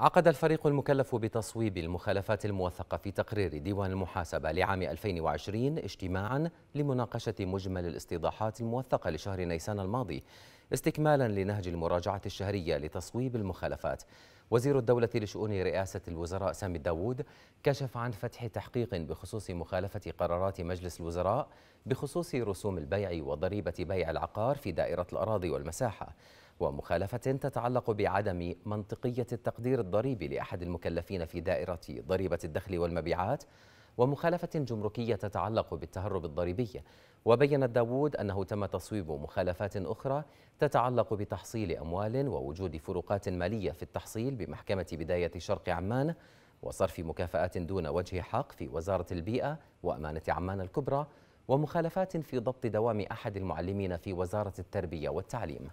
عقد الفريق المكلف بتصويب المخالفات الموثقة في تقرير ديوان المحاسبة لعام 2020 اجتماعا لمناقشة مجمل الاستيضاحات الموثقة لشهر نيسان الماضي استكمالا لنهج المراجعة الشهرية لتصويب المخالفات وزير الدولة لشؤون رئاسة الوزراء سامي داوود كشف عن فتح تحقيق بخصوص مخالفة قرارات مجلس الوزراء بخصوص رسوم البيع وضريبة بيع العقار في دائرة الأراضي والمساحة ومخالفة تتعلق بعدم منطقية التقدير الضريبي لأحد المكلفين في دائرة ضريبة الدخل والمبيعات ومخالفة جمركية تتعلق بالتهرب الضريبي وبين داوود أنه تم تصويب مخالفات أخرى تتعلق بتحصيل أموال ووجود فروقات مالية في التحصيل بمحكمة بداية شرق عمان وصرف مكافآت دون وجه حق في وزارة البيئة وأمانة عمان الكبرى ومخالفات في ضبط دوام أحد المعلمين في وزارة التربية والتعليم